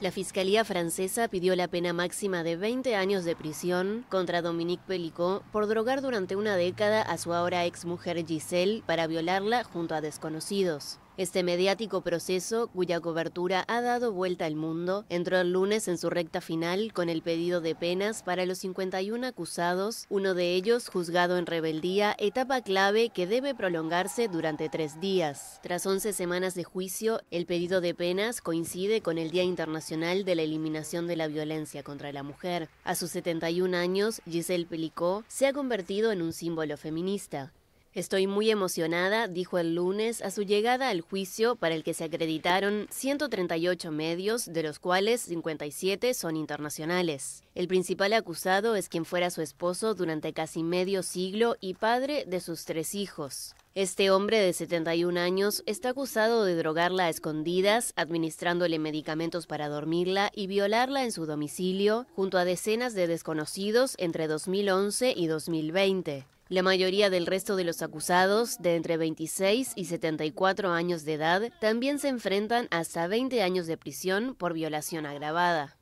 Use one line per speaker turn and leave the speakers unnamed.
La Fiscalía francesa pidió la pena máxima de 20 años de prisión contra Dominique Pellicot por drogar durante una década a su ahora exmujer Giselle para violarla junto a desconocidos. Este mediático proceso, cuya cobertura ha dado vuelta al mundo, entró el lunes en su recta final con el pedido de penas para los 51 acusados, uno de ellos juzgado en rebeldía, etapa clave que debe prolongarse durante tres días. Tras 11 semanas de juicio, el pedido de penas coincide con el Día Internacional de la Eliminación de la Violencia contra la Mujer. A sus 71 años, Giselle Pelicó se ha convertido en un símbolo feminista. Estoy muy emocionada, dijo el lunes a su llegada al juicio para el que se acreditaron 138 medios, de los cuales 57 son internacionales. El principal acusado es quien fuera su esposo durante casi medio siglo y padre de sus tres hijos. Este hombre de 71 años está acusado de drogarla a escondidas, administrándole medicamentos para dormirla y violarla en su domicilio, junto a decenas de desconocidos entre 2011 y 2020. La mayoría del resto de los acusados, de entre 26 y 74 años de edad, también se enfrentan hasta 20 años de prisión por violación agravada.